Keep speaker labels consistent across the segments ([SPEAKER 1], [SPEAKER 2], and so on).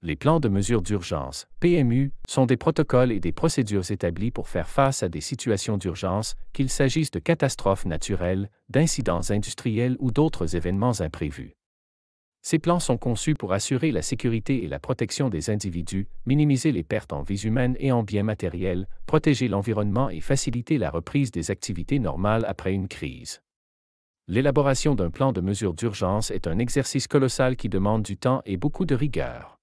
[SPEAKER 1] Les plans de mesures d'urgence, PMU, sont des protocoles et des procédures établis pour faire face à des situations d'urgence, qu'il s'agisse de catastrophes naturelles, d'incidents industriels ou d'autres événements imprévus. Ces plans sont conçus pour assurer la sécurité et la protection des individus, minimiser les pertes en vies humaines et en biens matériels, protéger l'environnement et faciliter la reprise des activités normales après une crise. L'élaboration d'un plan de mesures d'urgence est un exercice colossal qui demande du temps et beaucoup de rigueur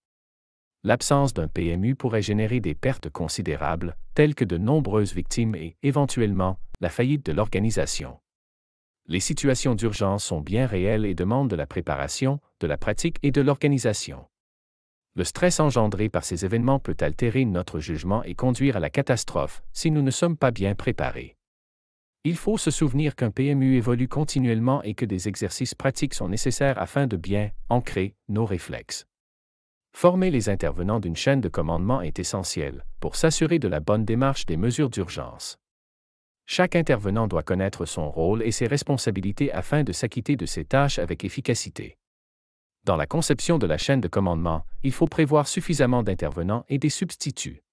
[SPEAKER 1] l'absence d'un PMU pourrait générer des pertes considérables, telles que de nombreuses victimes et, éventuellement, la faillite de l'organisation. Les situations d'urgence sont bien réelles et demandent de la préparation, de la pratique et de l'organisation. Le stress engendré par ces événements peut altérer notre jugement et conduire à la catastrophe si nous ne sommes pas bien préparés. Il faut se souvenir qu'un PMU évolue continuellement et que des exercices pratiques sont nécessaires afin de bien ancrer nos réflexes. Former les intervenants d'une chaîne de commandement est essentiel pour s'assurer de la bonne démarche des mesures d'urgence. Chaque intervenant doit connaître son rôle et ses responsabilités afin de s'acquitter de ses tâches avec efficacité. Dans la conception de la chaîne de commandement, il faut prévoir suffisamment d'intervenants et des substituts.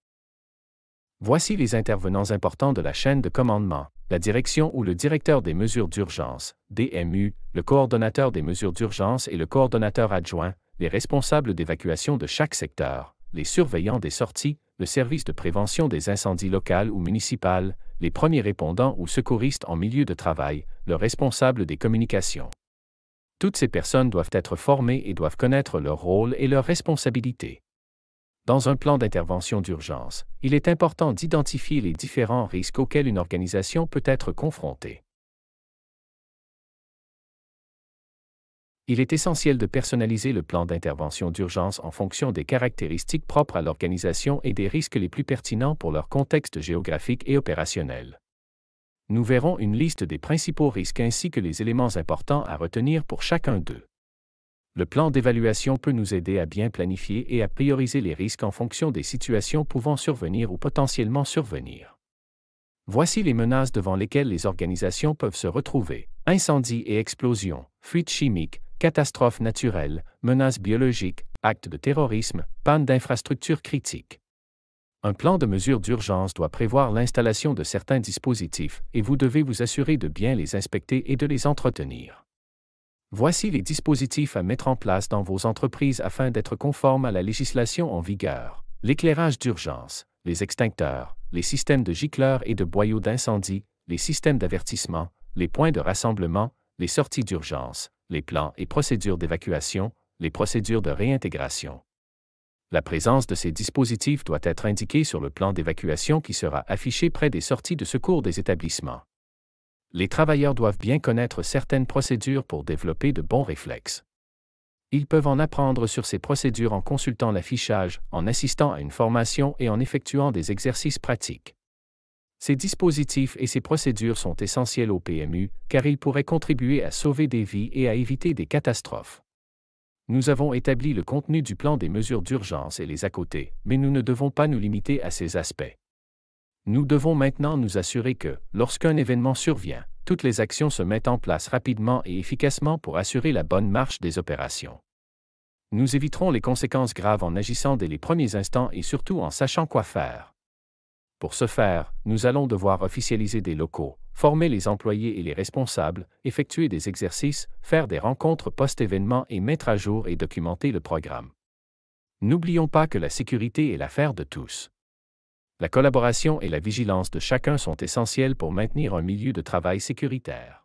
[SPEAKER 1] Voici les intervenants importants de la chaîne de commandement, la direction ou le directeur des mesures d'urgence, DMU, le coordonnateur des mesures d'urgence et le coordonnateur adjoint, les responsables d'évacuation de chaque secteur, les surveillants des sorties, le service de prévention des incendies local ou municipales, les premiers répondants ou secouristes en milieu de travail, le responsable des communications. Toutes ces personnes doivent être formées et doivent connaître leur rôle et leurs responsabilités. Dans un plan d'intervention d'urgence, il est important d'identifier les différents risques auxquels une organisation peut être confrontée. il est essentiel de personnaliser le plan d'intervention d'urgence en fonction des caractéristiques propres à l'organisation et des risques les plus pertinents pour leur contexte géographique et opérationnel. Nous verrons une liste des principaux risques ainsi que les éléments importants à retenir pour chacun d'eux. Le plan d'évaluation peut nous aider à bien planifier et à prioriser les risques en fonction des situations pouvant survenir ou potentiellement survenir. Voici les menaces devant lesquelles les organisations peuvent se retrouver. Incendies et explosions, fuites chimiques, catastrophes naturelles, menaces biologiques, actes de terrorisme, panne d'infrastructures critiques. Un plan de mesures d'urgence doit prévoir l'installation de certains dispositifs et vous devez vous assurer de bien les inspecter et de les entretenir. Voici les dispositifs à mettre en place dans vos entreprises afin d'être conformes à la législation en vigueur. L'éclairage d'urgence, les extincteurs, les systèmes de gicleurs et de boyaux d'incendie, les systèmes d'avertissement, les points de rassemblement, les sorties d'urgence, les plans et procédures d'évacuation, les procédures de réintégration. La présence de ces dispositifs doit être indiquée sur le plan d'évacuation qui sera affiché près des sorties de secours des établissements. Les travailleurs doivent bien connaître certaines procédures pour développer de bons réflexes. Ils peuvent en apprendre sur ces procédures en consultant l'affichage, en assistant à une formation et en effectuant des exercices pratiques. Ces dispositifs et ces procédures sont essentiels au PMU, car ils pourraient contribuer à sauver des vies et à éviter des catastrophes. Nous avons établi le contenu du plan des mesures d'urgence et les à côté, mais nous ne devons pas nous limiter à ces aspects. Nous devons maintenant nous assurer que, lorsqu'un événement survient, toutes les actions se mettent en place rapidement et efficacement pour assurer la bonne marche des opérations. Nous éviterons les conséquences graves en agissant dès les premiers instants et surtout en sachant quoi faire. Pour ce faire, nous allons devoir officialiser des locaux, former les employés et les responsables, effectuer des exercices, faire des rencontres post-événements et mettre à jour et documenter le programme. N'oublions pas que la sécurité est l'affaire de tous. La collaboration et la vigilance de chacun sont essentielles pour maintenir un milieu de travail sécuritaire.